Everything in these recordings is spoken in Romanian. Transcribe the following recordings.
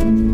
Thank you.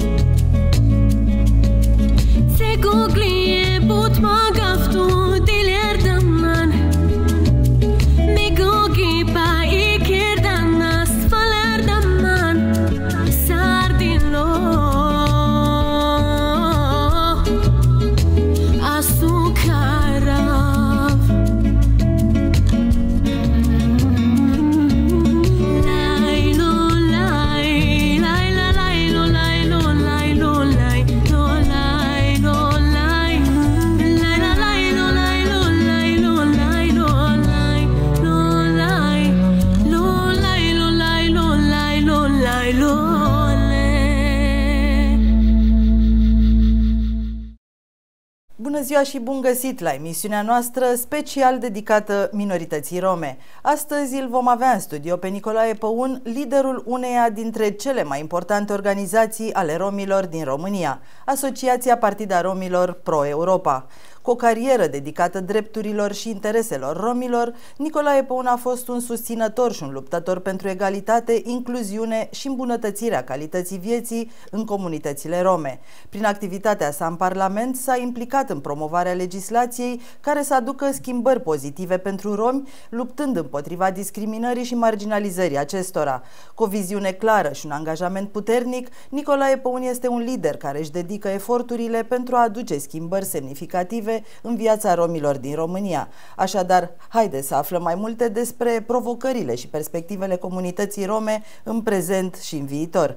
ziua și bun găsit la emisiunea noastră special dedicată minorității rome. Astăzi îl vom avea în studio pe Nicolae Păun, liderul uneia dintre cele mai importante organizații ale romilor din România, Asociația Partida Romilor Pro Europa. Cu o carieră dedicată drepturilor și intereselor romilor, Nicolae Păun a fost un susținător și un luptător pentru egalitate, incluziune și îmbunătățirea calității vieții în comunitățile rome. Prin activitatea sa în Parlament s-a implicat în promovarea legislației care să aducă schimbări pozitive pentru romi, luptând împotriva discriminării și marginalizării acestora. Cu o viziune clară și un angajament puternic, Nicolae Păun este un lider care își dedică eforturile pentru a aduce schimbări semnificative grave în viața romilor din România. Așadar, haide să aflăm mai multe despre provocările și perspectivele comunității rome în prezent și în viitor.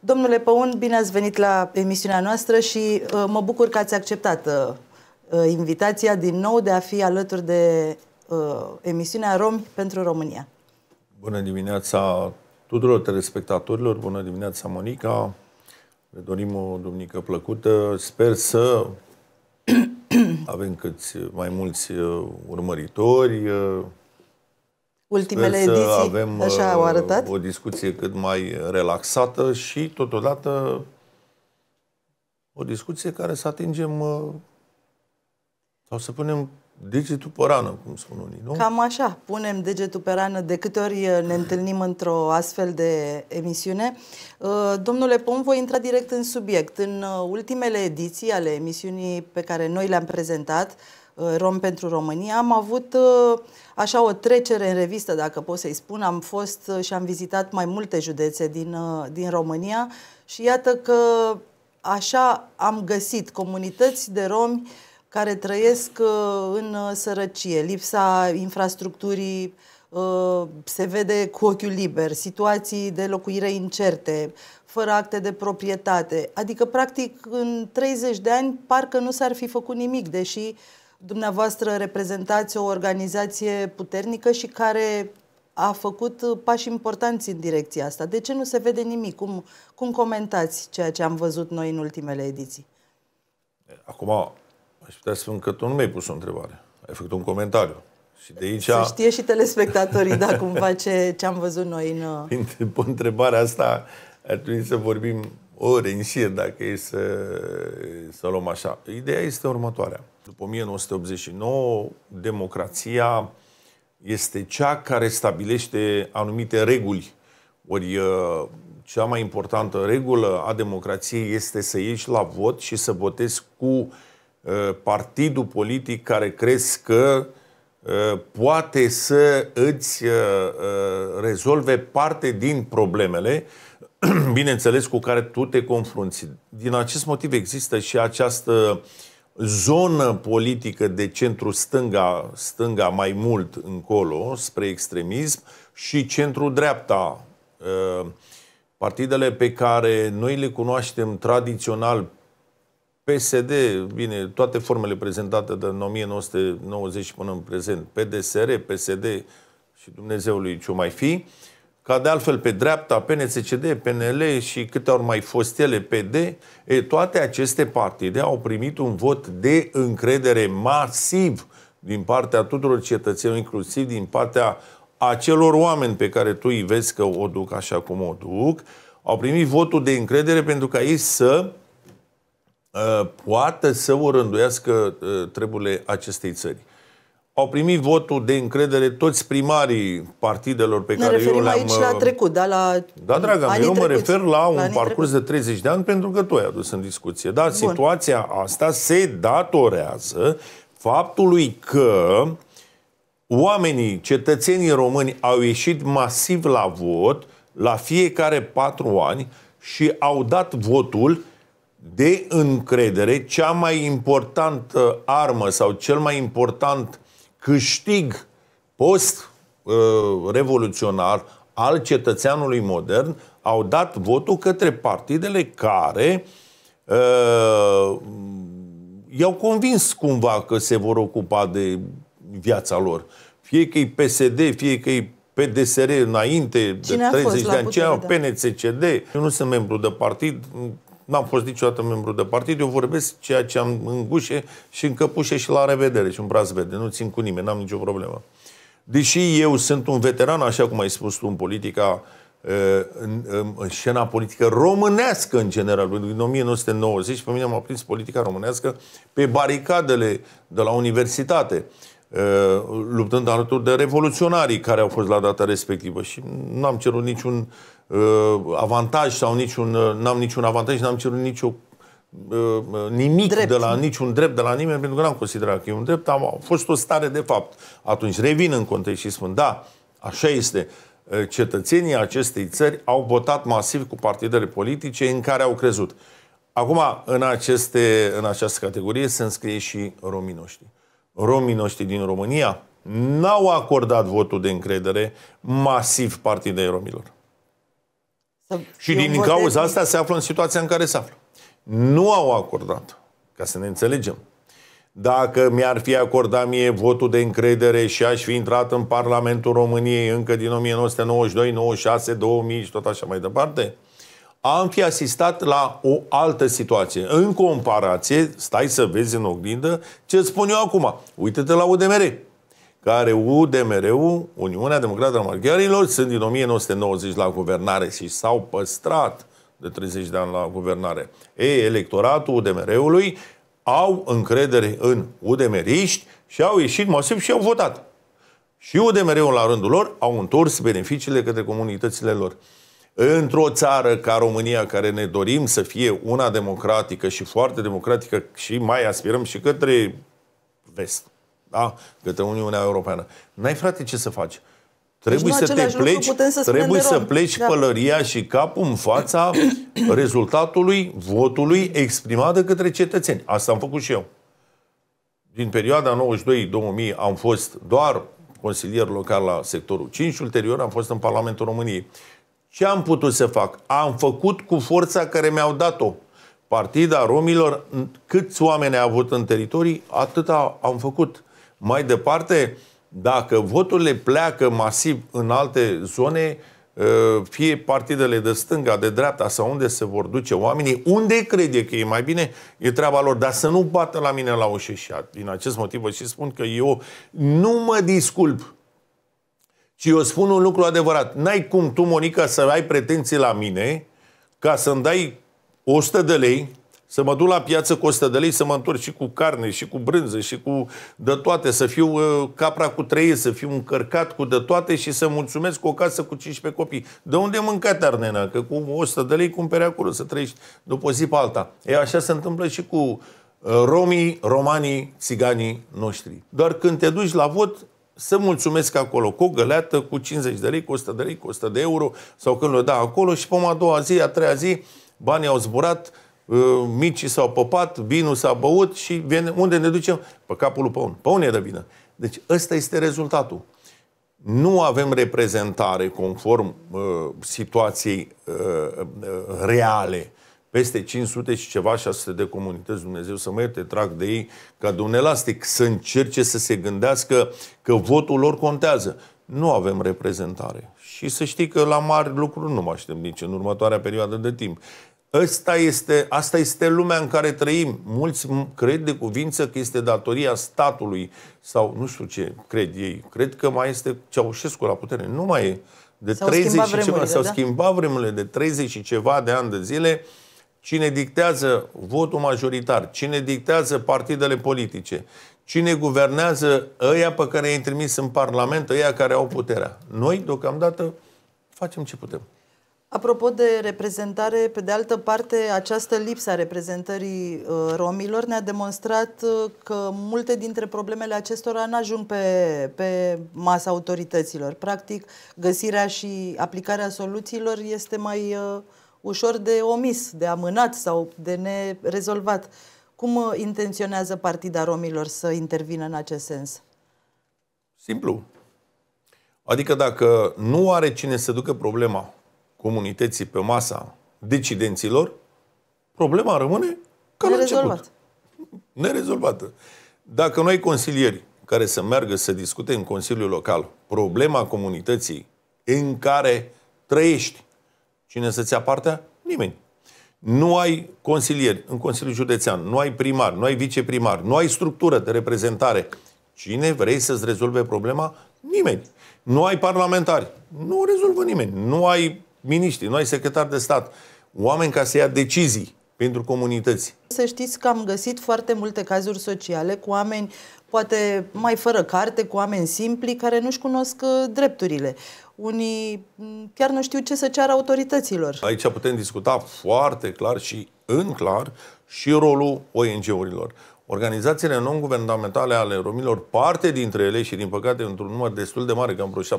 Domnule Păun, bine ați venit la emisiunea noastră și uh, mă bucur că ați acceptat uh, uh invitația din nou de a fi alături de uh, emisiunea Romi pentru România. Bună dimineața tuturor telespectatorilor, bună dimineața Monica, le dorim o duminică plăcută, sper să avem câți mai mulți uh, urmăritori. Uh, Ultimele Sper ediții avem uh, așa au arătat? o discuție cât mai relaxată și totodată o discuție care să atingem sau să punem degetul pe rană, cum spun unii, nu? Cam așa, punem degetul pe rană de câte ori eh, ne întâlnim într-o astfel de emisiune. Eh, domnule Pom, voi intra direct în subiect. În eh, ultimele ediții ale emisiunii pe care noi le-am prezentat, Rom pentru România, am avut așa o trecere în revistă, dacă pot să-i spun. Am fost și am vizitat mai multe județe din, din România și iată că așa am găsit comunități de romi uh, care trăiesc uh, în uh, sărăcie, lipsa infrastructurii uh, se vede cu ochiul liber, situații de locuire incerte, fără acte de proprietate. Adică, practic, în 30 de ani parcă nu s-ar fi făcut nimic, deși dumneavoastră reprezentați o organizație puternică și care a făcut pași importanți în direcția asta. De ce nu se vede nimic? Cum, cum comentați ceea ce am văzut noi în ultimele ediții? Acum, Aș putea să spun că tu nu mi-ai pus o întrebare. Ai făcut un comentariu. Și de aici... Să știe și telespectatorii, da, cumva ce, ce am văzut noi în... Uh, pe întrebarea asta ar trebui să vorbim ore în șir, dacă e să, să luăm așa. Ideea este următoarea. După 1989, democrația este cea care stabilește anumite reguli. Ori uh, cea mai importantă regulă a democrației este să ieși la vot și să votezi cu uh, Uh, partidul politic care crezi că uh, poate să îți uh, rezolve parte din problemele, bineînțeles, cu care tu te confrunți. Din acest motiv există și această zonă politică de centru stânga, stânga mai mult încolo, spre extremism, și centru dreapta. Partidele pe care noi le cunoaștem tradițional PSD, bine, toate formele prezentate de 1990 până în prezent, PDSR, PSD și Dumnezeului ce mai fi, ca de altfel pe dreapta, PNCCD, PNL și câte ori mai fost ele, PD, e, toate aceste partide au primit un vot de încredere masiv din partea tuturor cetățenilor, inclusiv din partea acelor oameni pe care tu îi vezi că o duc așa cum o duc, au primit votul de încredere pentru ca ei să Uh, poate să o rânduiască uh, treburile acestei țări. Au primit votul de încredere toți primarii partidelor pe ne care eu le-am... aici la uh, trecut, da? La da, draga mea, eu trecuți, mă refer la un la parcurs trecut. de 30 de ani pentru că tu ai adus în discuție. Da, Bun. situația asta se datorează faptului că oamenii, cetățenii români au ieșit masiv la vot la fiecare patru ani și au dat votul de încredere, cea mai importantă armă sau cel mai important câștig post-revoluționar uh, al cetățeanului modern, au dat votul către partidele care uh, i-au convins cumva că se vor ocupa de viața lor. Fie că e PSD, fie că e PDSR înainte Cine de 30 de ani, ce PNCCD. Da. Eu nu sunt membru de partid, N-am fost niciodată membru de partid, eu vorbesc ceea ce am în gușe și în căpușe și la revedere și în braț verde. Nu țin cu nimeni, n-am nicio problemă. Deși eu sunt un veteran, așa cum ai spus tu, în politica, eh, în, în scena politică românească în general, în 1990 pe mine m-a prins politica românească pe baricadele de la universitate eh, luptând alături de revoluționarii care au fost la data respectivă și n-am cerut niciun Uh, avantaj sau niciun, uh, n-am niciun avantaj, n-am cerut nicio uh, nimic drept. de la niciun drept de la nimeni, pentru că n-am considerat că e un drept, am, a fost o stare de fapt. Atunci revin în context și spun, da, așa este. Cetățenii acestei țări au votat masiv cu partidele politice în care au crezut. Acum, în, aceste, în această categorie se înscrie și romii noștri. Romii noștri din România n-au acordat votul de încredere masiv partidei romilor. Și din cauza asta se află în situația în care se află. Nu au acordat, ca să ne înțelegem. Dacă mi-ar fi acordat mie votul de încredere și aș fi intrat în Parlamentul României încă din 1992, 96, 2000 și tot așa mai departe, am fi asistat la o altă situație. În comparație, stai să vezi în oglindă ce spun eu acum. Uită-te la UDMR care UDMR-ul, Uniunea Democrată a Maghiarilor, sunt din 1990 la guvernare și s-au păstrat de 30 de ani la guvernare. Ei, electoratul UDMR-ului au încredere în udmr UDMR-iști și au ieșit masiv și au votat. Și UDMR-ul la rândul lor au întors beneficiile către comunitățile lor. Într-o țară ca România, care ne dorim să fie una democratică și foarte democratică și mai aspirăm și către vest, da? către Uniunea Europeană. N-ai, frate, ce să faci. Deci trebuie deci să te pleci, să trebuie să pleci da. pălăria și capul în fața rezultatului votului exprimat de către cetățeni. Asta am făcut și eu. Din perioada 92-2000 am fost doar consilier local la sectorul 5 ulterior am fost în Parlamentul României. Ce am putut să fac? Am făcut cu forța care mi-au dat-o. Partida romilor, câți oameni a avut în teritorii, atâta am făcut. Mai departe, dacă voturile pleacă masiv în alte zone, ă, fie partidele de stânga, de dreapta sau unde se vor duce oamenii, unde crede că e mai bine, e treaba lor, dar să nu bată la mine la ușă și din acest motiv vă și spun că eu nu mă disculp, ci eu spun un lucru adevărat. N-ai cum tu, Monica, să ai pretenții la mine ca să-mi dai 100 de lei să mă duc la piață cu 100 de lei, să mă întorc și cu carne, și cu brânză, și cu de toate, să fiu uh, capra cu trei, să fiu încărcat cu de toate și să mulțumesc cu o casă cu 15 copii. De unde mânca tarnena? Că cu 100 de lei cumpere acolo, să trăiești după zi pe alta. E așa se întâmplă și cu uh, romii, romanii, țiganii noștri. Doar când te duci la vot, să mulțumesc acolo cu o găleată, cu 50 de lei, cu 100 de lei, cu 100 de euro, sau când le da acolo și pe a doua zi, a treia zi, banii au zburat, Uh, micii s-au păpat, vinul s-a băut și vine, unde ne ducem? Pe capul lui Păun. Păun e de vină. Deci ăsta este rezultatul. Nu avem reprezentare conform uh, situației uh, uh reale. Peste 500 și ceva, 600 de comunități, Dumnezeu să mă ierte, trag de ei ca de un elastic, să încerce să se gândească că votul lor contează. Nu avem reprezentare. Și să știi că la mari lucruri nu mă aștept nici în următoarea perioadă de timp. Asta este, asta este lumea în care trăim. Mulți cred de cuvință că este datoria statului sau nu știu ce cred ei. Cred că mai este Ceaușescu la putere. Nu mai e. De s-au 30 și ceva, s-au da? schimbat vremurile de 30 și ceva de ani de zile. Cine dictează votul majoritar, cine dictează partidele politice, cine guvernează ăia pe care i-ai trimis în Parlament, ăia care au puterea. Noi, deocamdată, facem ce putem. Apropo de reprezentare, pe de altă parte, această lipsă a reprezentării uh, romilor ne-a demonstrat uh, că multe dintre problemele acestora nu ajung pe, pe masa autorităților. Practic, găsirea și aplicarea soluțiilor este mai uh, ușor de omis, de amânat sau de nerezolvat. Cum intenționează Partida Romilor să intervină în acest sens? Simplu. Adică dacă nu are cine să ducă problema comunității pe masa decidenților, problema rămâne ca la început. Nerezolvată. Dacă noi consilieri care să meargă să discute în Consiliul Local problema comunității în care trăiești, cine să-ți apartea? Nimeni. Nu ai consilieri în Consiliul Județean, nu ai primar, nu ai viceprimar, nu ai structură de reprezentare. Cine vrei să-ți rezolve problema? Nimeni. Nu ai parlamentari. Nu o rezolvă nimeni. Nu ai miniștri, noi secretari de stat, oameni ca să ia decizii pentru comunități. Să știți că am găsit foarte multe cazuri sociale cu oameni poate mai fără carte, cu oameni simpli care nu-și cunosc uh, drepturile. Unii mm, chiar nu știu ce să ceară autorităților. Aici putem discuta foarte clar și în clar și rolul ONG-urilor. Organizațiile non-guvernamentale ale romilor, parte dintre ele și din păcate într-un număr destul de mare, cam vreo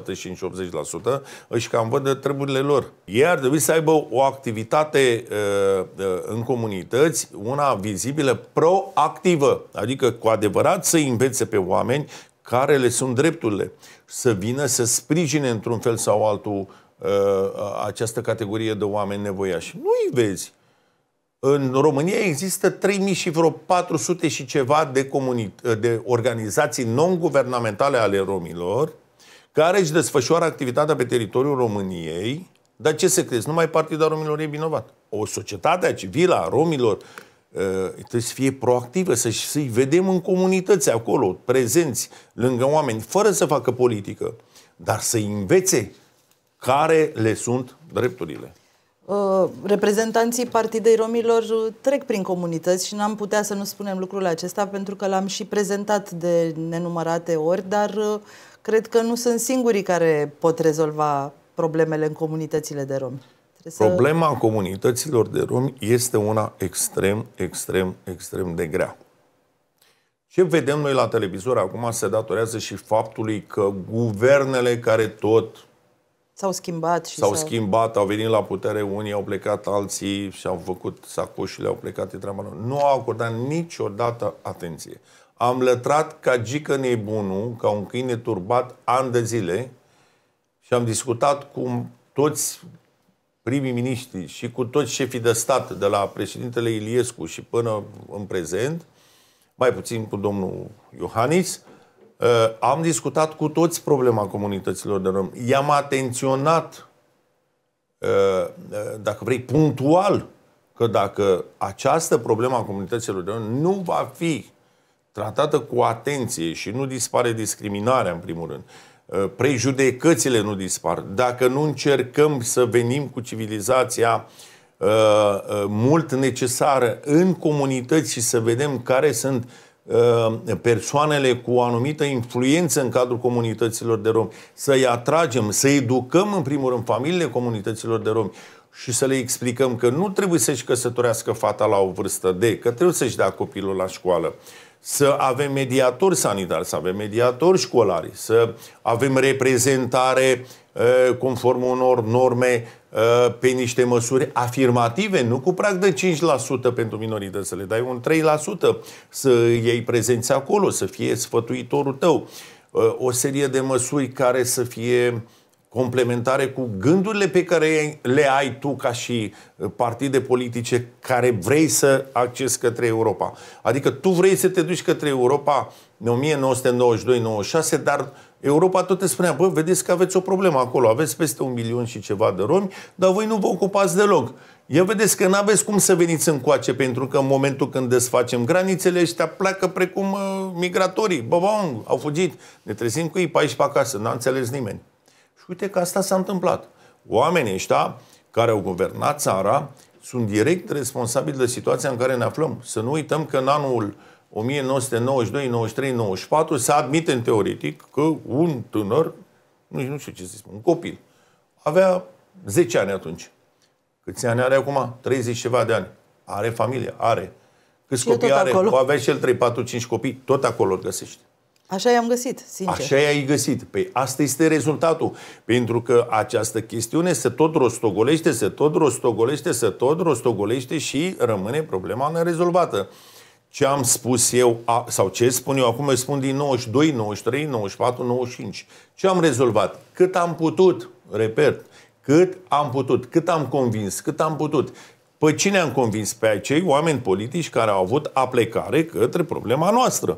75-80%, își cam văd de treburile lor. Ei ar trebui să aibă o activitate uh, uh, în comunități, una vizibilă, proactivă, adică cu adevărat să învețe pe oameni care le sunt drepturile, să vină să sprijine într-un fel sau altul uh, această categorie de oameni nevoiași. Nu-i vezi. În România există 3000 și vreo 400 și ceva de, de organizații non-guvernamentale ale romilor care își desfășoară activitatea pe teritoriul României. Dar ce se crezi? Numai Partida Romilor e vinovat. O societate civilă a romilor ă, trebuie să fie proactivă, să i să-i vedem în comunități acolo, prezenți, lângă oameni, fără să facă politică, dar să învețe care le sunt drepturile. Uh, reprezentanții Partidei Romilor trec prin comunități și n-am putea să nu spunem lucrul acesta pentru că l-am și prezentat de nenumărate ori, dar uh, cred că nu sunt singurii care pot rezolva problemele în comunitățile de romi. Să... Problema comunităților de romi este una extrem, extrem, extrem de grea. Ce vedem noi la televizor acum se datorează și faptului că guvernele care tot S-au schimbat și s-au, schimbat, au venit la putere unii, au plecat alții și au făcut sacoșile, au plecat de treaba lor. Nu au acordat niciodată atenție. Am lătrat ca gică nebunul, ca un câine turbat, ani de zile și am discutat cu toți primii miniștri și cu toți șefii de stat, de la președintele Iliescu și până în prezent, mai puțin cu domnul Iohannis, Uh, am discutat cu toți problema comunităților de romi. I-am atenționat, uh, uh, dacă vrei, punctual, că dacă această problemă a comunităților de romi nu va fi tratată cu atenție și nu dispare discriminarea, în primul rând, prejudecățile nu dispar, dacă nu încercăm să venim cu civilizația mult necesară în comunități și să vedem care sunt uh, Uh, persoanele cu o anumită influență în cadrul comunităților de romi, să-i atragem, să educăm în primul rând familiile comunităților de romi și să le explicăm că nu trebuie să-și căsătorească fata la o vârstă de, că trebuie să-și dea copilul la școală, să avem mediatori sanitari, să avem mediatori școlari, să avem reprezentare conform unor norme pe niște măsuri afirmative, nu cu prag de 5% pentru le dai un 3% să iei prezenți acolo, să fie sfătuitorul tău. O serie de măsuri care să fie complementare cu gândurile pe care le ai tu ca și partide politice care vrei să accesi către Europa. Adică tu vrei să te duci către Europa în 1992-96, dar Europa tot te spunea, bă, vedeți că aveți o problemă acolo, aveți peste un milion și ceva de romi, dar voi nu vă ocupați deloc. Ia vedeți că nu aveți cum să veniți încoace, pentru că în momentul când desfacem granițele, ăștia pleacă precum uh, migratorii. Bă, bă, au fugit. Ne trezim cu ei pe aici, pe acasă. N-a înțeles nimeni. Și uite că asta s-a întâmplat. Oamenii ăștia care au guvernat țara sunt direct responsabili de situația în care ne aflăm. Să nu uităm că în anul uh, 1992, 93, 94, se admite în teoretic că un tânăr, nu, știu ce să spun, un copil, avea 10 ani atunci. Câți ani are acum? 30 ceva de ani. Are familie, are. Câți și copii are? Acolo. Avea și el 3, 4, 5 copii, tot acolo îl găsește. Așa i-am găsit, sincer. Așa i-ai găsit. Păi asta este rezultatul. Pentru că această chestiune se tot rostogolește, se tot rostogolește, se tot rostogolește și rămâne problema nerezolvată ce am spus eu, sau ce spun eu acum, îi spun din 92, 93, 94, 95. Ce am rezolvat? Cât am putut, repet, cât am putut, cât am convins, cât am putut. Pe cine am convins? Pe acei oameni politici care au avut aplecare către problema noastră.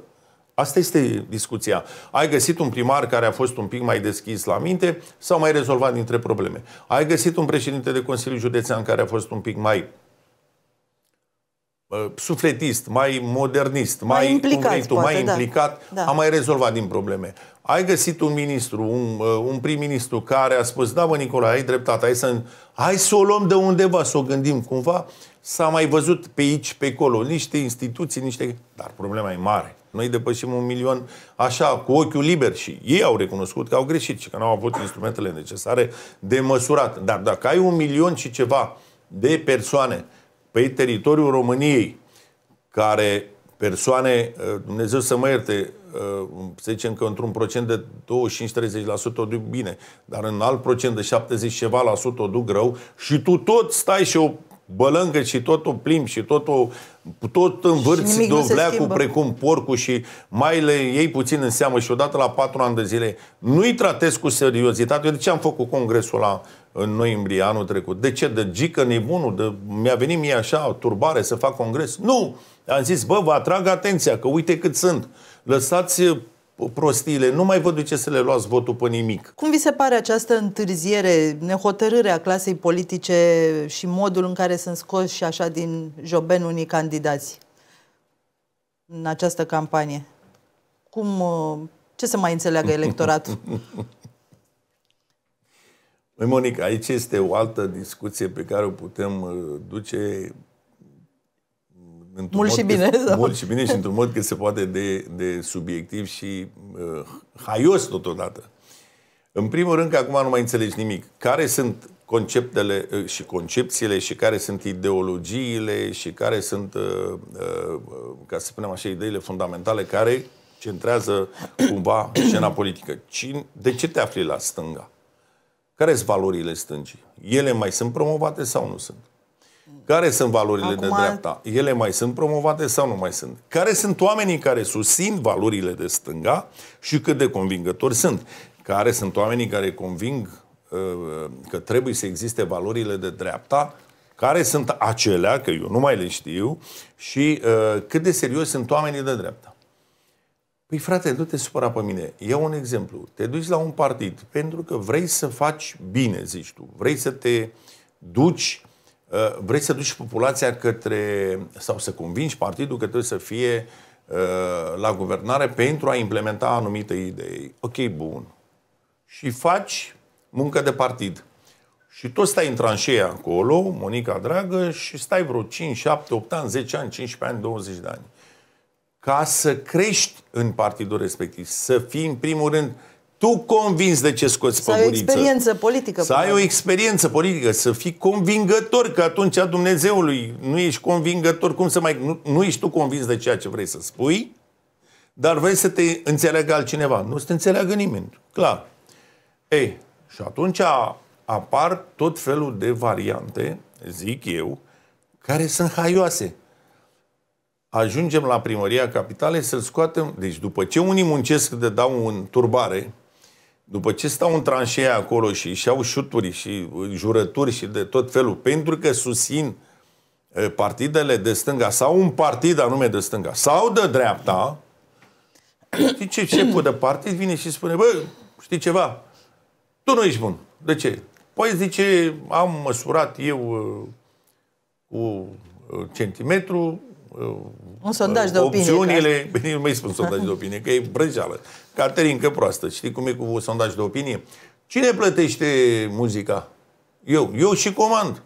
Asta este discuția. Ai găsit un primar care a fost un pic mai deschis la minte sau mai rezolvat dintre probleme. Ai găsit un președinte de Consiliu Județean care a fost un pic mai sufletist, mai modernist, mai, mai implicat, tu, poate, mai da. implicat da. a mai rezolvat din probleme. Ai găsit un ministru, un, uh, un prim-ministru care a spus, da mă Nicolae, ai dreptate, hai să, hai să o luăm de undeva, să o gândim cumva. S-a mai văzut pe aici, pe acolo, niște instituții, niște... Dar problema e mare. Noi depășim un milion așa, cu ochiul liber și ei au recunoscut că au greșit și că nu au avut instrumentele necesare de măsurat. Dar dacă ai un milion și ceva de persoane uh, pe teritoriul României, care persoane, uh, Dumnezeu să mă ierte, uh, să zicem că într-un procent de 25-30% o duc bine, dar în alt procent de 70 ceva la sută o duc rău și tu tot stai și o bălângă și tot o plim și tot, o, tot învârți dovleacul precum porcul și mai le iei puțin în seamă și odată la patru ani de zile nu-i tratez cu seriozitate. Eu de ce am făcut congresul la în noiembrie anul trecut? De ce? De gică nebunul? De, mi-a venit mie așa o turbare să fac congres? Nu! Am zis, bă, vă atrag atenția că uite cât sunt. Lăsați prostiile, nu mai văd de ce să le luați votul pe nimic. Cum vi se pare această întârziere, nehotărârea clasei politice și modul în care sunt scoși și așa din joben unii candidați în această campanie? Cum, uh, ce să mai înțeleagă electoratul? Măi, Monica, aici este o altă discuție pe care o putem uh, duce mult și bine. că, Mult și bine și într-un mod cât se poate de, de subiectiv și uh, haios totodată. În primul rând că acum nu mai înțelegi nimic. Care sunt conceptele uh, și concepțiile și care sunt ideologiile și care sunt, uh, uh, ca să spunem așa, ideile fundamentale care centrează cumva scena politică. Cine, de ce te afli la stânga? Care sunt valorile stângii? Ele mai sunt promovate sau nu sunt? Care sunt valorile Acum... de dreapta? Ele mai sunt promovate sau nu mai sunt? Care sunt oamenii care susțin valorile de stânga și cât de convingători sunt? Care sunt oamenii care conving uh, că trebuie să existe valorile de dreapta? Care sunt acelea, că eu nu mai le știu, și uh, cât de serios sunt oamenii de dreapta? Păi frate, nu te supăra pe mine. Ia un exemplu. Te duci la un partid pentru că vrei să faci bine, zici tu. Vrei să te duci Uh, vrei să duci populația către, sau să convingi partidul că trebuie să fie uh, la guvernare pentru a implementa anumite idei. Ok, bun. Și faci muncă de partid. Și tu stai în tranșee acolo, Monica dragă, și stai vreo 5, 7, 8 ani, 10 ani, 15 ani, 20 de ani. Ca să crești în partidul respectiv, să fii în primul rând tu convins de ce scoți să păguriță. Să ai o experiență politică. Să ai o experiență politică, să fii convingător, că atunci a Dumnezeului nu ești convingător, cum să mai... Nu, nu ești tu convins de ceea ce vrei să spui, dar vrei să te înțeleagă altcineva. Nu să te înțeleagă nimeni, clar. Ei, și atunci apar tot felul de variante, zic eu, care sunt haioase. Ajungem la primăria capitale să-l scoatem. Deci după ce unii muncesc de dau în turbare, după ce stau în tranșee acolo și își au șuturi și uh, jurături și de tot felul, pentru că susțin uh, partidele de stânga sau un partid anume de stânga sau de dreapta, știi ce șeful de partid vine și spune, bă, știi ceva, tu nu ești bun. De ce? Păi zice, am măsurat eu uh, cu centimetru un sondaj uh, de opinie. Opțiunile, că... nu mai spun sondaj de opinie, că e brăjeală. Caterincă proastă. Știi cum e cu sondaj de opinie? Cine plătește muzica? Eu. Eu și comand.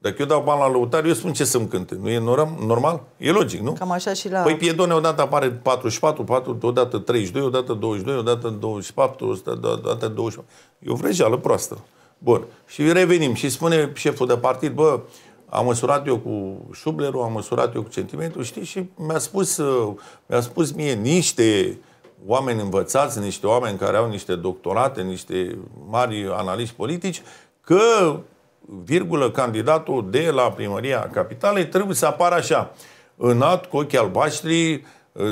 Dacă eu dau bani la lăutar, eu spun ce să-mi cânte. Nu e normal? E logic, nu? Cam așa și la... Păi piedone odată apare 44, 4, odată 32, odată 22, odată 24, odată 24. E o vrăjeală proastă. Bun. Și revenim și spune șeful de partid, bă, uh, am măsurat eu cu șublerul, am măsurat eu cu centimetru, știi, și mi-a spus, uh, mi-a spus mie niște oameni învățați, niște oameni care au niște doctorate, niște mari analiști politici, că, virgulă, candidatul de la primăria capitalei trebuie să apară așa, înalt, cu ochii albaștri, uh,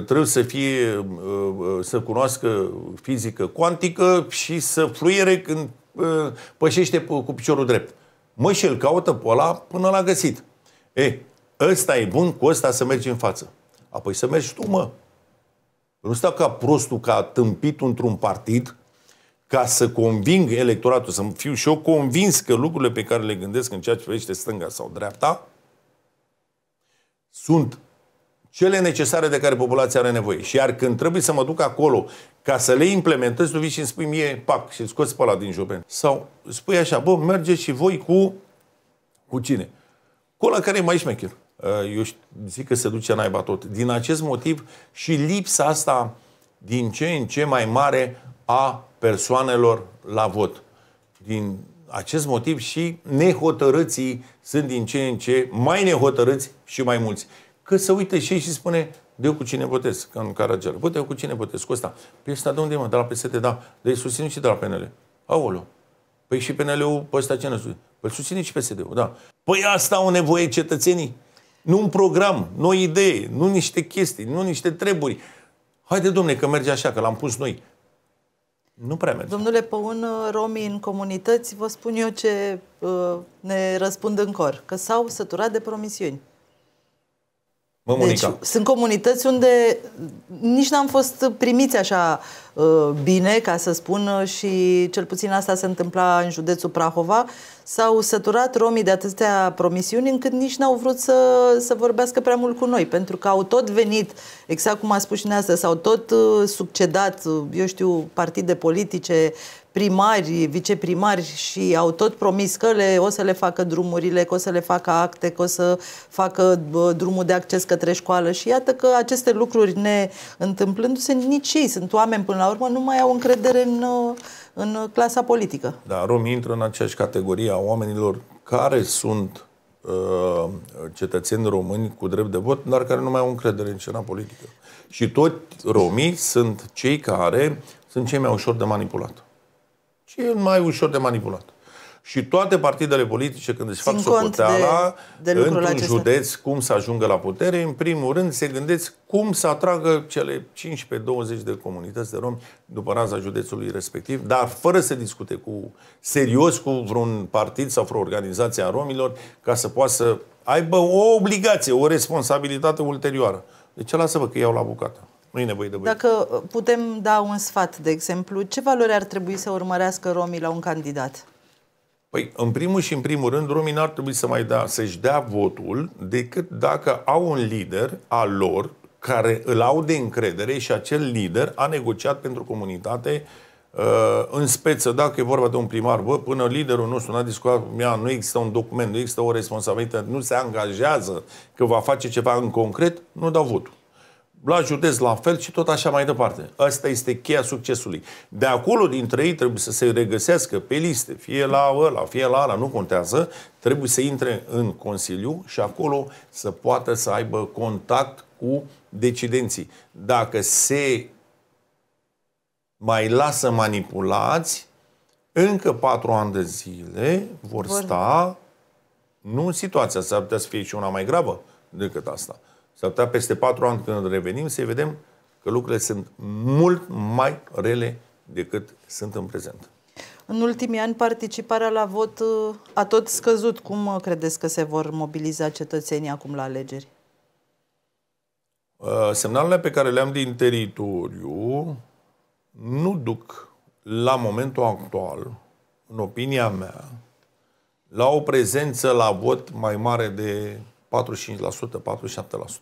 trebuie să fie, uh, să cunoască fizică cuantică și să fluiere când pășește cu piciorul drept. Mă și îl caută pe ăla până l-a găsit. E, ăsta e bun, cu ăsta să mergi în față. Apoi să mergi tu, mă. Nu stau ca prostul, ca tâmpit într-un partid, ca să conving electoratul, să fiu și eu convins că lucrurile pe care le gândesc în ceea ce privește stânga sau dreapta sunt cele necesare de care populația are nevoie. Și iar când trebuie să mă duc acolo ca să le implementez, tu vii și îmi spui mie, pac, și scoți pe ăla din joben. Sau spui așa, bă, mergeți și voi cu, cu cine? Cu ăla care e mai șmecher. Uh, eu zic că se duce aiba tot. Din acest motiv și lipsa asta din ce în ce mai mare a persoanelor la vot. Din acest motiv și nehotărâții sunt din ce în ce mai nehotărâți și mai mulți că se uită și ei și spune, de eu cu cine votez, că în Caragiale. Bă, de eu cu cine votez, cu ăsta. Păi ăsta de unde, mă? De la PSD, da. De ei susținut și de la PNL. Aolo. Păi și PNL-ul pe ăsta ce ne susține? Păi susține și PSD-ul, da. Păi asta au nevoie cetățenii. Nu un program, nu o idee, nu niște chestii, nu niște treburi. Haide, domne, că merge așa, că l-am pus noi. Nu prea merge. Domnule Păun, uh, romii în comunități, vă spun eu ce uh, ne răspund în cor, că s-au săturat de promisiuni. Mă, Deci, sunt comunități unde nici n-am fost primiți așa uh, bine, ca să spun, uh, și cel puțin asta se întâmpla în județul Prahova. S-au săturat romii de atâtea promisiuni încât nici n-au vrut să, să vorbească prea mult cu noi, pentru că au tot venit, exact cum a spus și asta, s-au tot uh, succedat, eu știu, partide politice, primari, viceprimari și au tot promis că le, o să le facă drumurile, că o să le facă acte, că o să facă drumul de acces către școală și iată că aceste lucruri ne întâmplându-se, nici ei sunt oameni până la urmă, nu mai au încredere în, în clasa politică. Da, romii intră în aceeași categorie a oamenilor care sunt uh, cetățeni români cu drept de vot, dar care nu mai au încredere în scena politică. Și toți romii sunt cei care sunt cei mai ușor de manipulat și e mai ușor de manipulat. Și toate partidele politice, când își fac socoteala, de, de într-un acesta. județ, cum să ajungă la putere, în primul rând se gândesc cum să atragă cele 15-20 de comunități de romi după raza județului respectiv, dar fără să discute cu serios cu vreun partid sau vreo organizație a romilor, ca să poată să aibă o obligație, o responsabilitate ulterioară. Deci lasă-vă că iau la bucată. Nu e nevoie de băieți. Dacă uh, putem da un sfat, de exemplu, ce valori ar trebui să urmărească romii la un candidat? Păi, în primul și în primul rând, romii n-ar trebui să mai dea, să-și dea votul decât dacă au un lider al lor care îl au de încredere și acel lider a negociat pentru comunitate uh, în speță, dacă e vorba de un primar, bă, până liderul nostru n-a discutat cu mea, nu există un document, nu există o responsabilitate, nu se angajează că va face ceva în concret, nu dau votul la județ la fel și tot așa mai departe. Asta este cheia succesului. De acolo dintre ei trebuie să se regăsească pe liste, fie la ăla, fie la ăla, nu contează, trebuie să intre în Consiliu și acolo să poată să aibă contact cu decidenții. Dacă se mai lasă manipulați, încă patru ani de zile vor, vor. sta nu în situația, s-ar putea să fie și una mai gravă decât asta. S-ar putea peste patru ani când revenim să vedem că lucrurile sunt mult mai rele decât sunt în prezent. În ultimii ani, participarea la vot uh, a tot scăzut. Cum uh, credeți că se vor mobiliza cetățenii acum la alegeri? Uh, semnalele pe care le-am din teritoriu nu duc la momentul actual, în opinia mea, la o prezență la vot mai mare de 45%, 47%.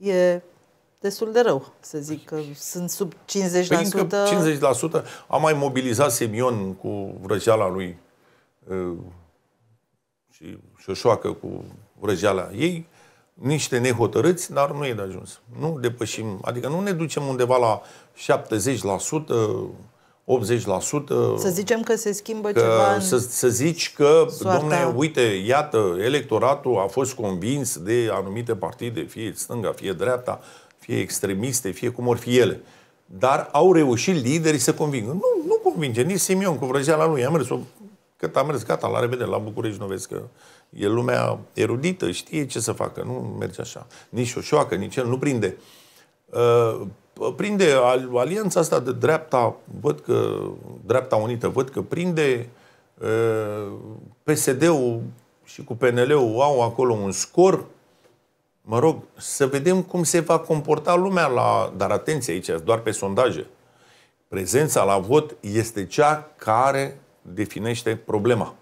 E destul de rău, să zic că sunt sub 50%. Păi încă 50%. Am mai mobilizat Semion cu vrăjeala lui și șoșoacă cu vrăjeala ei, niște nehotărâți, dar nu e de ajuns. Nu depășim, adică nu ne ducem undeva la 70%, 80%. Să zicem că se schimbă că, ceva. În... Să, să zici că, domne, uite, iată, electoratul a fost convins de anumite partide, fie stânga, fie dreapta, fie extremiste, fie cum or fi ele. Dar au reușit liderii să convingă. Nu, nu convinge nici Simion cu la lui. Am mers cât am mers, gata, la revedere, la București nu vezi că e lumea erudită, știe ce să facă, nu merge așa. Nici o șoacă, nici el nu prinde. Uh, prinde alianța asta de dreapta, văd că, dreapta unită, văd că prinde PSD-ul și cu PNL-ul au acolo un scor. Mă rog, să vedem cum se va comporta lumea la... Dar atenție aici, doar pe sondaje. Prezența la vot este cea care definește problema.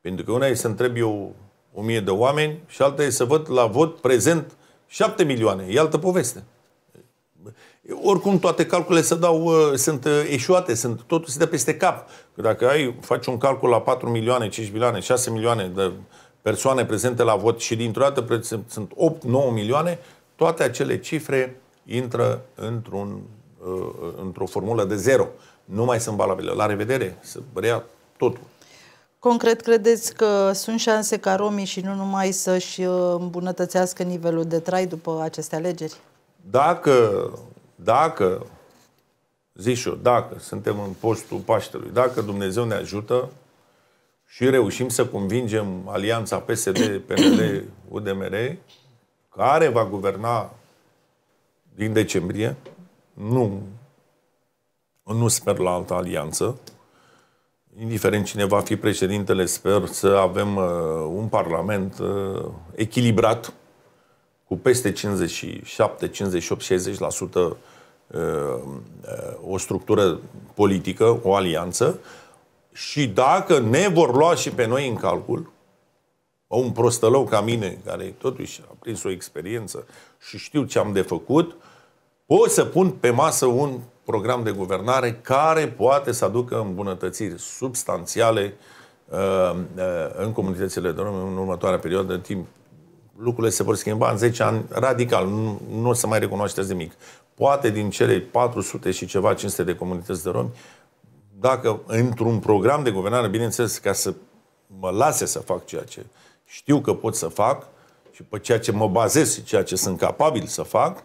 Pentru că una e să întreb eu o mie de oameni și alta e să văd la vot prezent șapte milioane. E altă poveste oricum toate calculele se dau, uh, sunt uh, eșuate, sunt, totul se dă peste cap. Dacă ai, faci un calcul la 4 milioane, 5 milioane, 6 milioane de persoane prezente la vot și dintr-o dată sunt 8-9 milioane, toate acele cifre intră într-un, uh, într-o formulă de zero. Nu mai sunt valabile. La revedere, să rea totul. Concret, credeți că sunt șanse ca romii și nu numai să-și îmbunătățească nivelul de trai după aceste alegeri? dacă, dacă, zic și eu, dacă suntem în postul Paștelui, dacă Dumnezeu ne ajută și reușim să convingem alianța PSD, PNL, UDMR, care va guverna din decembrie, nu, nu sper la altă alianță, indiferent cine va fi președintele, sper să avem uh, un parlament uh, echilibrat, cu peste 57, 58, 60% o structură politică, o alianță, și dacă ne vor lua și pe noi în calcul, un prostălău ca mine, care totuși a prins o experiență și știu ce am de făcut, pot să pun pe masă un program de guvernare care poate să aducă îmbunătățiri substanțiale uh, uh, în comunitățile de în următoarea perioadă, în timp lucrurile se vor schimba în 10 ani radical, nu, nu se mai recunoaște nimic. Poate din cele 400 și ceva 500 de comunități de romi, dacă într-un program de guvernare, bineînțeles, ca să mă lase să fac ceea ce știu că pot să fac și pe ceea ce mă bazez și ceea ce sunt capabil să fac,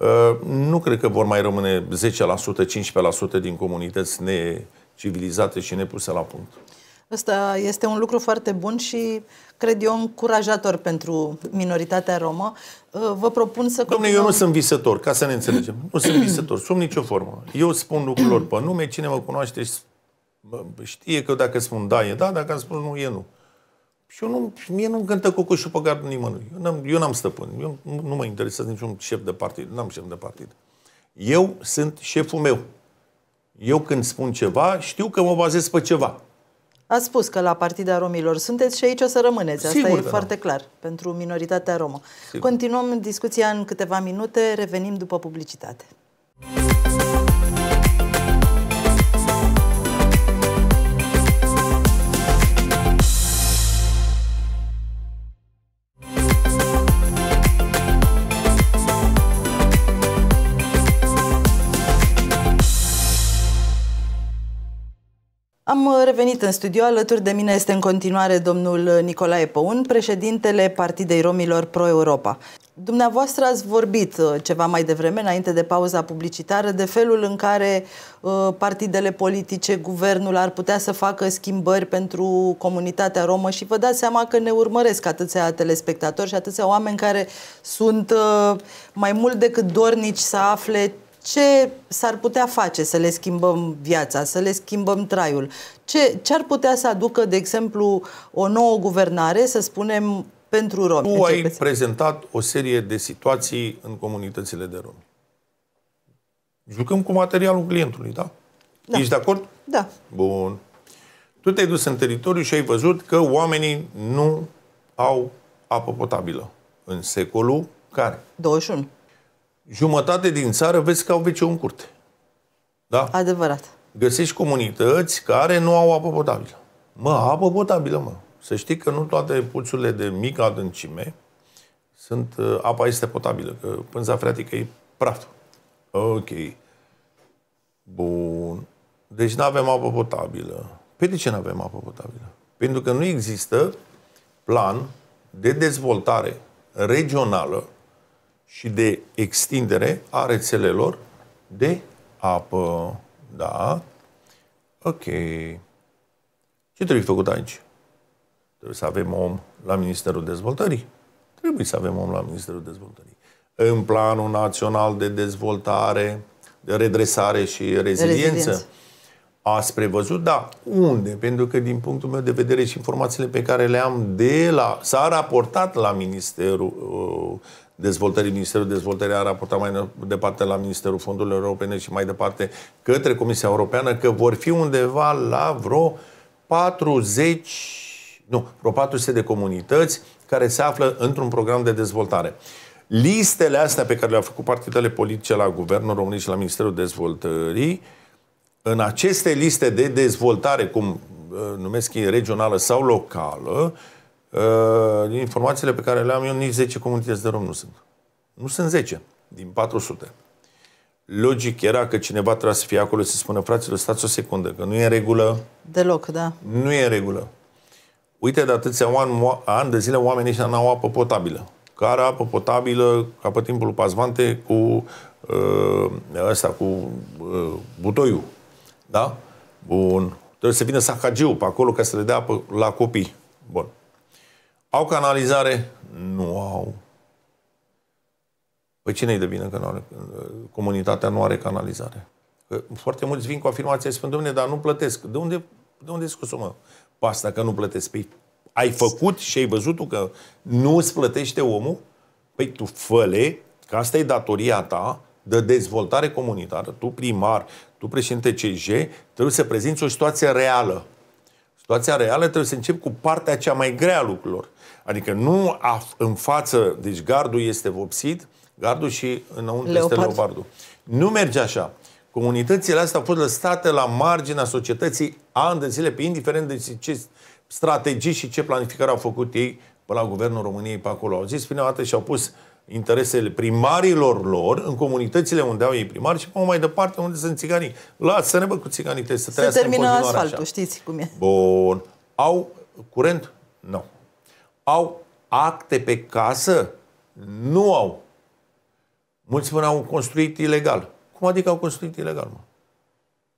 ă, nu cred că vor mai rămâne 10%, 15% din comunități necivilizate și nepuse la punct. Ăsta este un lucru foarte bun și cred eu, încurajator pentru minoritatea romă. Uh, vă propun să... Domnule, eu nu sunt visător, ca să ne înțelegem. Nu sunt visător, sub nicio formă. Eu spun lucrurilor pe nume, cine mă cunoaște știe că dacă spun da, e da, dacă am spus nu, e nu. Și eu nu, mie nu-mi cântă cocoșul pe gardul nimănui. Eu n-am, eu am stăpân. Eu nu, nu mă interesează niciun șef de partid. N-am șef de partid. Eu sunt șeful meu. Eu când spun ceva, știu că mă bazez pe ceva. A spus că la Partida Romilor sunteți și aici o să rămâneți. Asta Sigur e foarte clar pentru minoritatea romă. Sigur. Continuăm discuția în câteva minute, revenim după publicitate. Am uh, revenit în studio. Alături de mine este în continuare domnul uh, Nicolae Păun, președintele Partidei Romilor Pro-Europa. Dumneavoastră ați vorbit uh, ceva mai devreme, înainte de pauza publicitară, de felul în care partidele politice, guvernul ar putea să facă schimbări pentru comunitatea romă și vă dați seama că ne urmăresc atâția telespectatori și atâția oameni care sunt mai mult decât dornici să afle ce s-ar putea face să le schimbăm viața, să le schimbăm traiul? Ce, ce ar putea să aducă, de exemplu, o nouă guvernare, să spunem, pentru romi? Tu ai prezentat o serie de situații în comunitățile de romi. Jucăm cu materialul clientului, da? da. Ești de acord? Da. Bun. Tu te-ai dus în teritoriu și ai văzut că oamenii nu au apă potabilă. În secolul care? 21 jumătate din țară vezi că au wc în curte. Da? Adevărat. Găsești comunități care nu au apă potabilă. Mă, apă potabilă, mă. Să știi că nu toate puțurile de mică adâncime sunt, uh, apa este potabilă, că pânza freatică e praf. Ok. Bun. Deci nu avem apă potabilă. Pe de ce nu avem apă potabilă? Pentru că nu există plan de dezvoltare regională și de extindere a rețelelor de apă. Da? Ok. Ce trebuie făcut aici? Trebuie să avem om la Ministerul Dezvoltării. Trebuie să avem om la Ministerul Dezvoltării. În Planul Național de Dezvoltare, de Redresare și Reziliență, Reziliență. ați prevăzut, da, unde? Pentru că, din punctul meu de vedere și informațiile pe care le am de la... S-a raportat la Ministerul uh, dezvoltării, Ministerul Dezvoltării a raportat mai departe la Ministerul Fondurilor Europene și mai departe către Comisia Europeană că vor fi undeva la vreo 40, nu, vreo 400 de comunități care se află într-un program de dezvoltare. Listele astea pe care le-au făcut partidele politice la Guvernul României și la Ministerul Dezvoltării, în aceste liste de dezvoltare, cum uh, numesc ei regională sau locală, uh, Uh, din informațiile pe care le-am eu, nici 10 comunități de rom nu sunt. Nu sunt 10 din 400. Logic era că cineva trebuie să fie acolo să spună, fraților, stați o secundă, că nu e în regulă. Deloc, da. Nu e în regulă. Uite, de atâția ani, ani de zile oamenii ăștia n-au apă potabilă. Care apă potabilă, ca pe timpul pasvante, cu uh, ăsta, cu uh, butoiul. Da? Bun. Trebuie să vină sacagiu pe acolo ca să le dea apă la copii. Bun. Au canalizare? Nu au. Păi cine îi de bine că nu are, comunitatea nu are canalizare? Că foarte mulți vin cu afirmația, spun, domnule, dar nu plătesc. De unde, de unde scos mă pasta că nu plătesc? Păi ai făcut și ai văzut tu că nu îți plătește omul? Păi tu făle, că asta e datoria ta de dezvoltare comunitară. Tu primar, tu președinte CJ, trebuie să prezinți o situație reală. Situația reală trebuie să începi cu partea cea mai grea a lucrurilor. Adică nu a, în față, deci gardul este vopsit, gardul și înăuntru Leopard. este leopardul. Nu merge așa. Comunitățile astea au fost lăsate la marginea societății ani de zile, pe indiferent de ce strategii și ce planificare au făcut ei pe la Guvernul României pe acolo. Au zis prima dată și au pus interesele primarilor lor în comunitățile unde au ei primari și mai departe unde sunt țiganii. Lasă-ne bă cu țiganii, trebuie să Se termină asfaltul, așa. știți cum e. Bun. Au curent? Nu. No. Au acte pe casă? Nu au. Mulți spun au construit ilegal. Cum adică au construit ilegal, mă?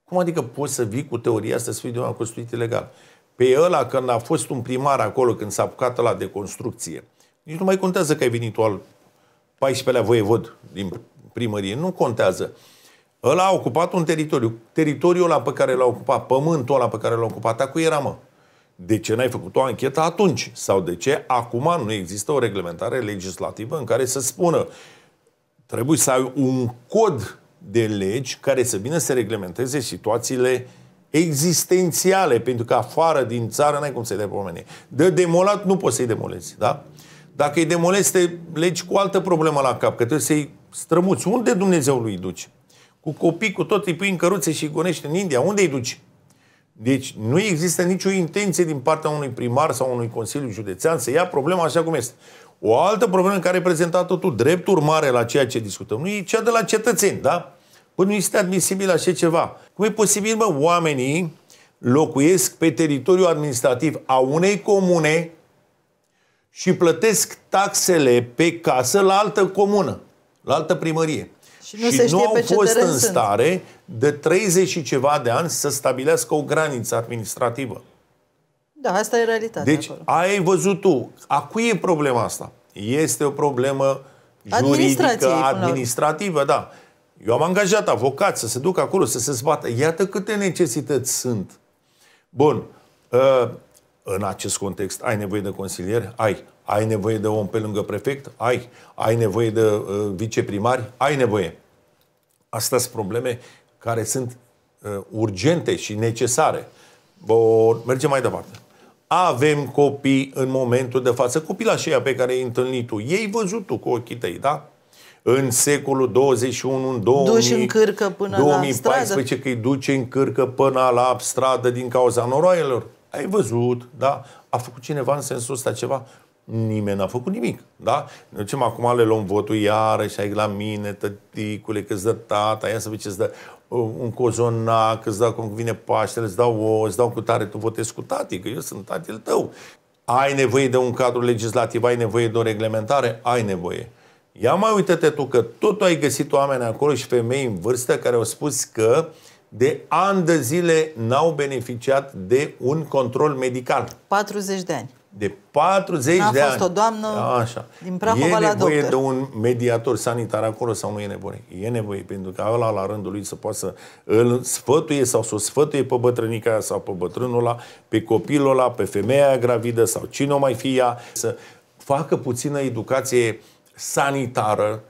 Cum adică poți să vii cu teoria asta să spui de un construit ilegal? Pe ăla, când a fost un primar acolo, când s-a apucat la de construcție, nici nu mai contează că ai venit al 14-lea voievod din primărie. Nu contează. Ăla a ocupat un teritoriu. Teritoriul ăla pe care l-a ocupat, pământul ăla pe care l-a ocupat, acu era, mă de ce n-ai făcut o anchetă atunci? Sau de ce acum nu există o reglementare legislativă în care să spună trebuie să ai un cod de legi care să vină să reglementeze situațiile existențiale, pentru că afară din țară n-ai cum să-i dai pomenie. De demolat nu poți să-i demolezi, da? Dacă îi demolezi, te legi cu altă problemă la cap, că trebuie să-i strămuți. Unde Dumnezeu lui duci? Cu copii, cu tot, îi pui în căruțe și îi gonești în India. Unde îi duci? Deci nu există nicio intenție din partea unui primar sau unui Consiliu Județean să ia problema așa cum este. O altă problemă care ai prezentat-o tu, drept urmare la ceea ce discutăm, nu e cea de la cetățeni, da? Păi nu este admisibil așa ceva. Cum e posibil, mă, oamenii locuiesc pe teritoriul administrativ a unei comune și plătesc taxele pe casă la altă comună, la altă primărie. Și nu, și se nu știe au pe fost în sunt. stare de 30 și ceva de ani să stabilească o graniță administrativă. Da, asta e realitatea. Deci, acolo. ai văzut tu. A cui e problema asta? Este o problemă juridică, administrativă, da. Eu am angajat avocat să se ducă acolo, să se zbată. Iată câte necesități sunt. Bun. Uh, în acest context, ai nevoie de consilier? Ai. Ai nevoie de om pe lângă prefect? Ai. Ai nevoie de uh, viceprimari? Ai nevoie. Asta sunt probleme care sunt uh, urgente și necesare. Bun, mergem mai departe. Avem copii în momentul de față, copilașii pe care ai întâlnit tu, ei văzut tu cu ochii tăi, da? În secolul 21, în 2000, în cârcă până 2014, la că îi duce în cârcă până la stradă din cauza noroaielor. Ai văzut, da? A făcut cineva în sensul ăsta ceva? Nimeni n-a făcut nimic, da? Ne ducem acum, le luăm votul iarăși, ai la mine, tăticule, că-ți dă tata, ia să vezi ce-ți dă un cozonac, îți dau cum vine Paștele, îți dau o, îți dau cu tare, tu votezi cu tati, că eu sunt tatăl tău. Ai nevoie de un cadru legislativ, ai nevoie de o reglementare, ai nevoie. Ia mai uită-te tu că tot ai găsit oameni acolo și femei în vârstă care au spus că de ani de zile n-au beneficiat de un control medical. 40 de ani de 40 a de ani. A fost o doamnă da, Așa. din Prahova la E nevoie de un mediator sanitar acolo sau nu e nevoie? E nevoie, pentru că ăla la rândul lui să poată să îl sfătuie sau să o sfătuie pe bătrânica sau pe bătrânul ăla, pe copilul ăla, pe femeia gravidă sau cine o mai fie, ea, să facă puțină educație sanitară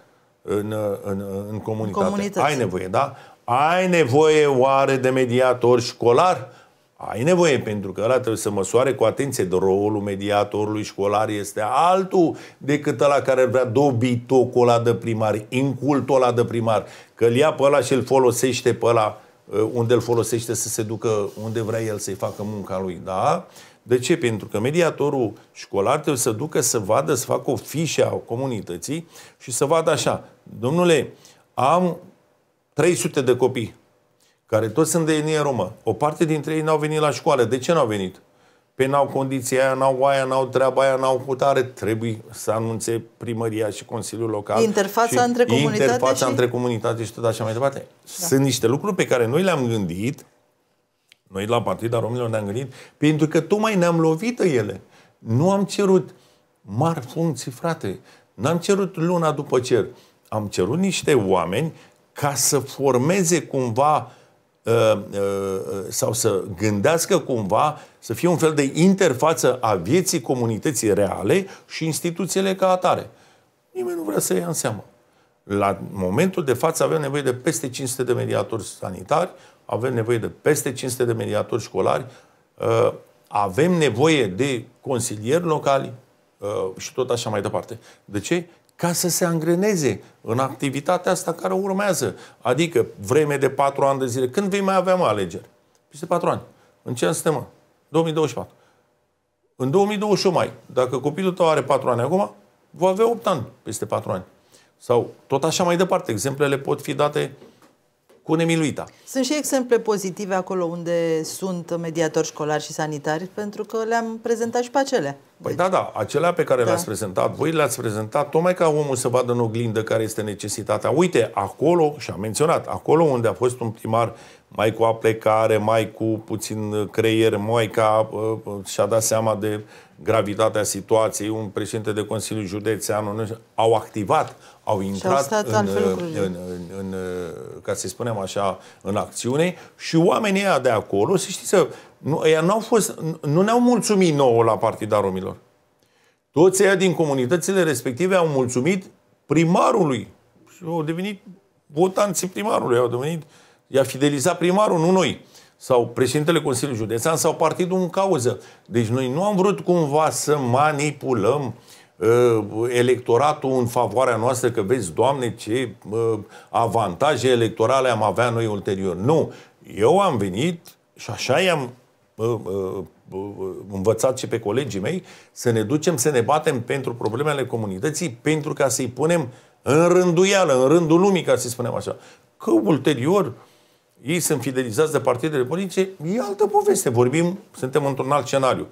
în, în, în comunitate. Comunități. Ai nevoie, da? Ai nevoie oare de mediator școlar? Ai nevoie pentru că ăla trebuie să măsoare cu atenție de rolul mediatorului școlar este altul decât ăla care vrea dobitocul ăla de primar, incultul ăla de primar, că îl ia pe ăla și îl folosește pe ăla uh, unde îl folosește să se ducă unde vrea el să-i facă munca lui, da? De ce? Pentru că mediatorul școlar trebuie să ducă să vadă, să facă o fișă a comunității și să vadă așa, domnule, am 300 de copii, care toți sunt de etnie romă. O parte dintre ei n-au venit la școală. De ce n-au venit? Pe n-au condiția aia, n-au aia, n-au treaba aia, n-au cutare. Trebuie să anunțe primăria și Consiliul Local. Interfața între comunitate. Interfața și... între comunitate și tot așa mai departe. Da. Sunt niște lucruri pe care noi le-am gândit, noi la Partida Romilor ne-am gândit, pentru că tocmai ne-am lovit ele. Nu am cerut mari funcții, frate. N-am cerut luna după cer. Am cerut niște oameni ca să formeze cumva Uh, uh, sau să gândească cumva să fie un fel de interfață a vieții comunității reale și instituțiile ca atare. Nimeni nu vrea să ia în seamă. La momentul de față avem nevoie de peste 500 de mediatori sanitari, avem nevoie de peste 500 de mediatori școlari, uh, avem nevoie de consilieri locali și tot așa mai departe. De ce? ca să se angreneze în activitatea asta care urmează. Adică vreme de patru ani de zile. Când vei mai avea mă alegeri? Peste patru ani. În ce an suntem? 2024. În 2021 mai, dacă copilul tău are patru ani acum, va avea opt ani peste patru ani. Sau tot așa mai departe. Exemplele pot fi date uh, cu nemiluita. Sunt și exemple pozitive acolo unde sunt mediatori școlari și sanitari, pentru că le-am prezentat și pe acele. Păi deci, da, da, acelea pe care da. le-ați prezentat, voi le-ați prezentat tocmai ca omul să vadă în oglindă care este necesitatea. Uite, acolo, și am menționat, acolo unde a fost un primar mai cu aplecare, mai cu puțin creier, mai ca uh, uh, și-a dat seama de gravitatea situației, un președinte de Consiliu Județean, au activat, au intrat au în, în, în, în, ca să spunem așa, în acțiune și oamenii ăia de acolo, să știți, nu, ea n-au fost, nu ne-au mulțumit nouă la Partida Romilor. Toți ăia din comunitățile respective au mulțumit primarului și au devenit votanții primarului, au devenit, i-a fidelizat primarul, nu noi sau președintele Consiliului Județean sau partidul în cauză. Deci noi nu am vrut cumva să manipulăm uh, Uh, electoratul în favoarea noastră, că vezi, Doamne, ce uh, avantaje electorale am avea noi ulterior. Nu, eu am venit și așa i-am uh, învățat și pe colegii mei să ne ducem să ne batem pentru problemele comunității, pentru ca să-i punem în rânduială, în rândul lumii, ca să spunem așa. Că ulterior ei sunt fidelizați de partidele politice, e altă poveste. Vorbim, suntem într-un alt scenariu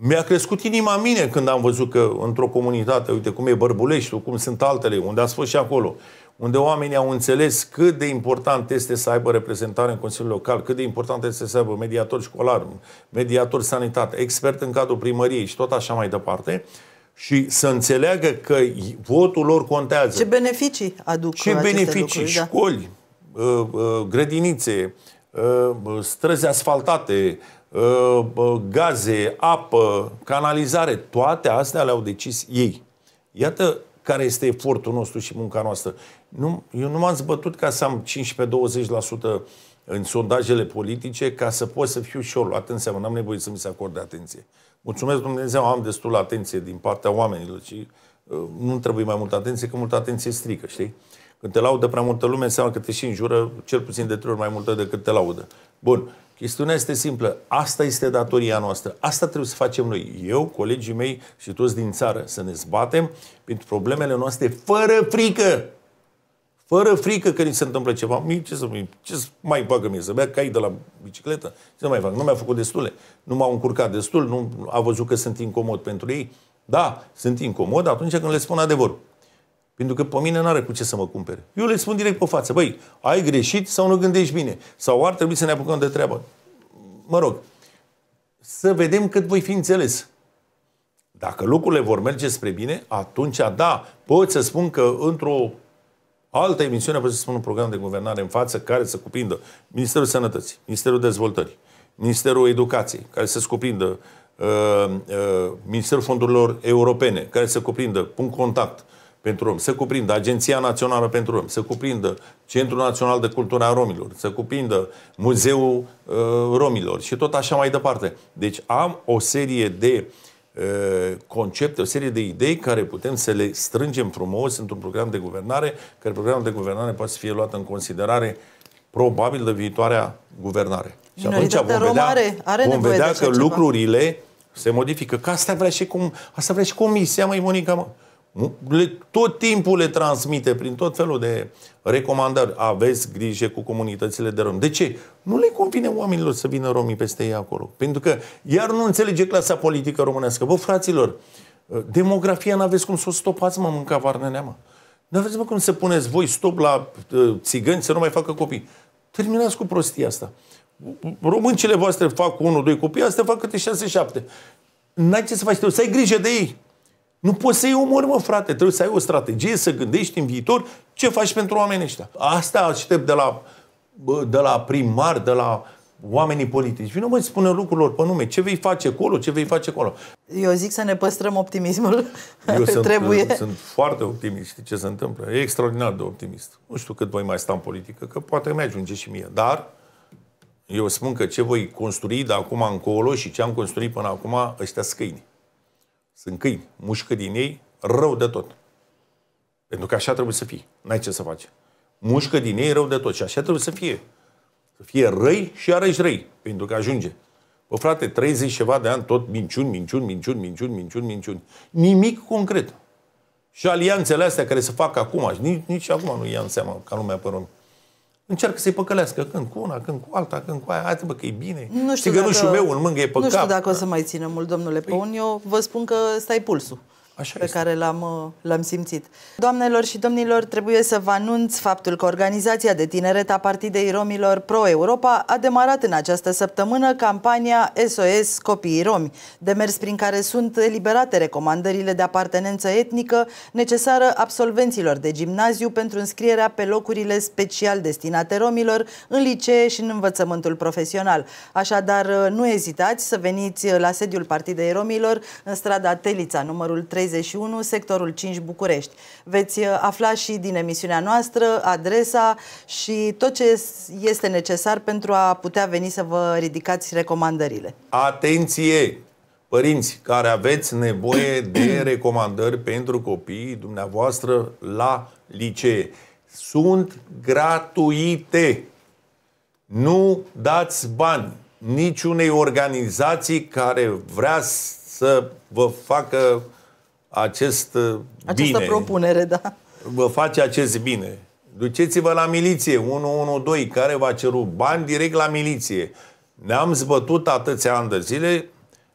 mi-a crescut inima mine când am văzut că într-o comunitate, uite cum e Bărbuleștiul, cum sunt altele, unde ați fost și acolo, unde oamenii au înțeles cât de important este să aibă reprezentare în Consiliul Local, cât de important este să aibă mediator școlar, mediator sanitate, expert în cadrul primăriei și tot așa mai departe, și să înțeleagă că votul lor contează. Ce beneficii aduc Ce beneficii? Lucruri, da. școli, da. grădinițe, uh, străzi asfaltate, Ă, gaze, apă, canalizare, toate astea le-au decis ei. Iată care este efortul nostru și munca noastră. Nu, eu nu m-am zbătut ca să am 15-20% în sondajele politice ca să pot să fiu și eu luat în seamă. N-am nevoie să mi se acorde atenție. Mulțumesc Dumnezeu, am destul atenție din partea oamenilor și uh, nu trebuie mai multă atenție, că multă atenție strică, știi? Când te laudă prea multă lume, înseamnă că te și înjură cel puțin de trei ori mai multă decât te laudă. Bun, Chestiunea este simplă. Asta este datoria noastră. Asta trebuie să facem noi. Eu, colegii mei și toți din țară să ne zbatem pentru problemele noastre fără frică. Fără frică că ni se întâmplă ceva. Mie, ce, să, ce să mai bagă mie? Să bea cai de la bicicletă? Ce să mai fac? Nu mi-a făcut destule. Nu m-au încurcat destul. Nu a văzut că sunt incomod pentru ei. Da, sunt incomod atunci când le spun adevărul. Pentru că pe mine n-are cu ce să mă cumpere. Eu le spun direct pe față, băi, ai greșit sau nu gândești bine? Sau ar trebui să ne apucăm de treabă? Mă rog, să vedem cât voi fi înțeles. Dacă lucrurile vor merge spre bine, atunci da, pot să spun că într-o altă emisiune, pot să spun un program de guvernare în față care să cuprindă Ministerul Sănătății, Ministerul Dezvoltării, Ministerul Educației, care să cuprindă uh, uh, Ministerul Fondurilor Europene, care să cuprindă pun contact, pentru Romi, să cuprindă Agenția Națională pentru Romi, să cuprindă Centrul Național de Cultură a Romilor, să cuprindă Muzeul uh, Romilor și tot așa mai departe. Deci am o serie de uh, concepte, o serie de idei care putem să le strângem frumos într-un program de guvernare, care programul de guvernare poate să fie luat în considerare probabil de viitoarea guvernare. Și atunci vom vedea, are, are vom vedea că ceva. lucrurile se modifică. Că asta vrea și, cum, asta vrea și comisia, măi Monica, mă. Nu? Le, tot timpul le transmite prin tot felul de recomandări. Aveți grijă cu comunitățile de romi. De ce? Nu le convine oamenilor să vină romii peste ei acolo. Pentru că iar nu înțelege clasa politică românească. Bă, fraților, demografia n-aveți cum să o stopați, mă, mânca cavarnă neamă. Nu aveți mă cum să puneți voi stop la uh, țigăni să nu mai facă copii. Terminați cu prostia asta. Româncile voastre fac unul, doi copii, astea fac câte șase, șapte. N-ai ce să faci să ai grijă de ei. Nu poți să-i omori, mă, frate. Trebuie să ai o strategie, să gândești în viitor ce faci pentru oamenii ăștia. Asta aștept de la, de la primar, de la oamenii politici. Vino mă, spune lucrurilor pe nume. Ce vei face acolo, ce vei face acolo. Eu zic să ne păstrăm optimismul. Eu sunt, Trebuie. Uh, sunt foarte optimist. Știi ce se întâmplă? E extraordinar de optimist. Nu știu cât voi mai sta în politică, că poate mi ajunge și mie. Dar eu spun că ce voi construi de acum încolo și ce am construit până acum, ăștia scâini. Sunt câini, mușcă din ei rău de tot. Pentru că așa trebuie să fie. N-ai ce să faci. Mușcă din ei rău de tot. Și așa trebuie să fie. Să fie răi și arăși răi. Pentru că ajunge. Bă, frate, 30 ceva de ani tot minciuni, minciuni, minciuni, minciuni, minciuni, minciuni. Nimic concret. Și alianțele astea care se fac acum, nici, nici acum nu ia în seamă ca lumea pe România încearcă să-i păcălească când cu una, când cu alta, când cu aia. Hai bă, că e bine. Nu știu dacă, meu în mângă e pe Nu știu dacă o să mai țină mult, domnule păi... Păun. Eu vă spun că stai pulsul. Așa pe este. care l-am, uh, l-am simțit. Doamnelor și domnilor, trebuie să vă anunț faptul că Organizația de Tineret a Partidei Romilor Pro-Europa a demarat în această săptămână campania SOS Copiii Romi, demers prin care sunt eliberate recomandările de apartenență etnică necesară absolvenților de gimnaziu pentru înscrierea pe locurile special destinate romilor în licee și în învățământul profesional. Așadar, uh, nu ezitați să veniți uh, la sediul Partidei Romilor în strada Telița, numărul 3. 31, sectorul 5 București. Veți uh, afla și din emisiunea noastră adresa și tot ce este necesar pentru a putea veni să vă ridicați recomandările. Atenție! Părinți care aveți nevoie de recomandări pentru copiii dumneavoastră la licee, sunt gratuite. Nu dați bani niciunei organizații care vrea să vă facă acest uh, Această bine. propunere, da. Vă face acest bine. Duceți-vă la miliție, 112, care va ceru bani direct la miliție. Ne-am zbătut atâția ani de zile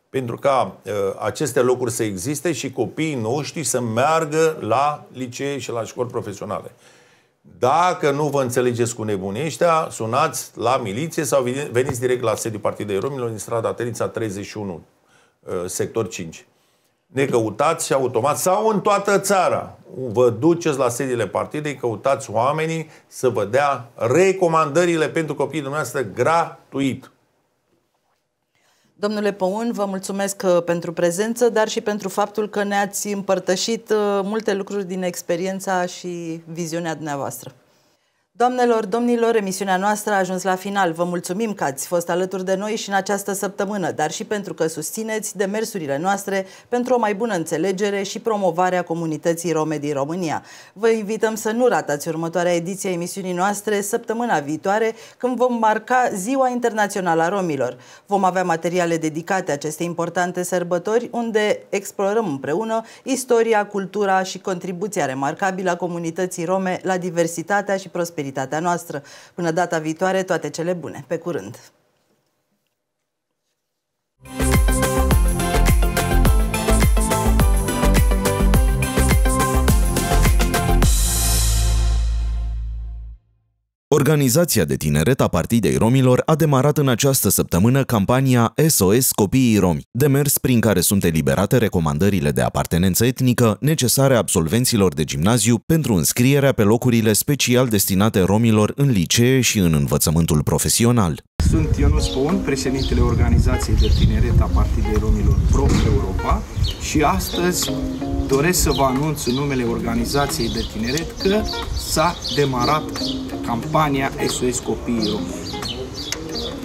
pentru ca uh, aceste locuri să existe și copiii noștri să meargă la licee și la școli profesionale. Dacă nu vă înțelegeți cu nebunii ăștia, sunați la miliție sau veniți direct la sediul Partidei Romilor din strada Terința 31, uh, sector 5 ne căutați și automat, sau în toată țara, vă duceți la sediile partidei, căutați oamenii să vă dea recomandările pentru copiii dumneavoastră gratuit. Domnule Păun, vă mulțumesc uh, pentru prezență, dar și pentru faptul că ne-ați împărtășit uh, multe lucruri din experiența și viziunea dumneavoastră. Doamnelor, domnilor, emisiunea noastră a ajuns la final. Vă mulțumim că ați fost alături de noi și în această săptămână, dar și pentru că susțineți demersurile noastre pentru o mai bună înțelegere și promovarea comunității rome din România. Vă invităm să nu ratați următoarea ediție a emisiunii noastre săptămâna viitoare, când vom marca Ziua Internațională a Romilor. Vom avea materiale dedicate acestei importante sărbători, unde explorăm împreună istoria, cultura și contribuția remarcabilă a comunității rome la diversitatea și prosperitatea prosperitatea noastră. Până data viitoare, toate cele bune. Pe curând! Organizația de tineret a Partidei Romilor a demarat în această săptămână campania SOS Copiii Romi, demers prin care sunt eliberate recomandările de apartenență etnică necesare absolvenților de gimnaziu pentru înscrierea pe locurile special destinate romilor în licee și în învățământul profesional. Sunt Ionus Păun, președintele organizației de tineret a Partidei Romilor Pro Europa și astăzi doresc să vă anunț în numele organizației de tineret că s-a demarat campania SOS Copiii Români.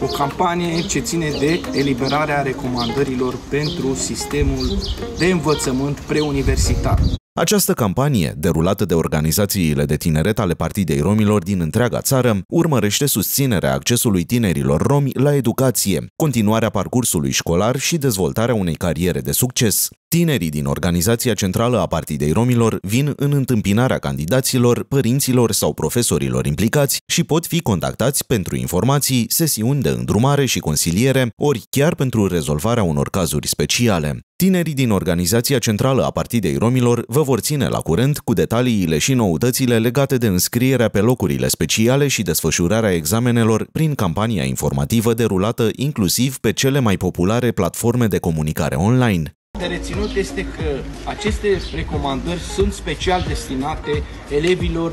O campanie ce ține de eliberarea recomandărilor pentru sistemul de învățământ preuniversitar. Această campanie, derulată de organizațiile de tineret ale Partidei Romilor din întreaga țară, urmărește susținerea accesului tinerilor romi la educație, continuarea parcursului școlar și dezvoltarea unei cariere de succes. Tinerii din Organizația Centrală a Partidei Romilor vin în întâmpinarea candidaților, părinților sau profesorilor implicați și pot fi contactați pentru informații, sesiuni de îndrumare și consiliere, ori chiar pentru rezolvarea unor cazuri speciale. Tinerii din Organizația Centrală a Partidei Romilor vă vor ține la curent cu detaliile și noutățile legate de înscrierea pe locurile speciale și desfășurarea examenelor prin campania informativă derulată inclusiv pe cele mai populare platforme de comunicare online. De reținut este că aceste recomandări sunt special destinate elevilor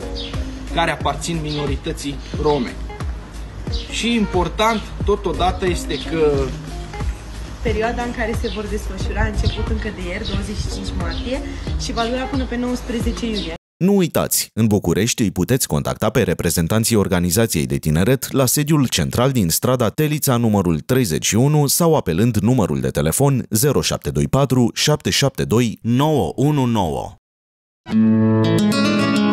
care aparțin minorității rome. Și important totodată este că Perioada în care se vor desfășura a început încă de ieri, 25 martie, și va dura până pe 19 iunie. Nu uitați, în București îi puteți contacta pe reprezentanții organizației de tineret la sediul central din strada Telița numărul 31 sau apelând numărul de telefon 0724 772 919.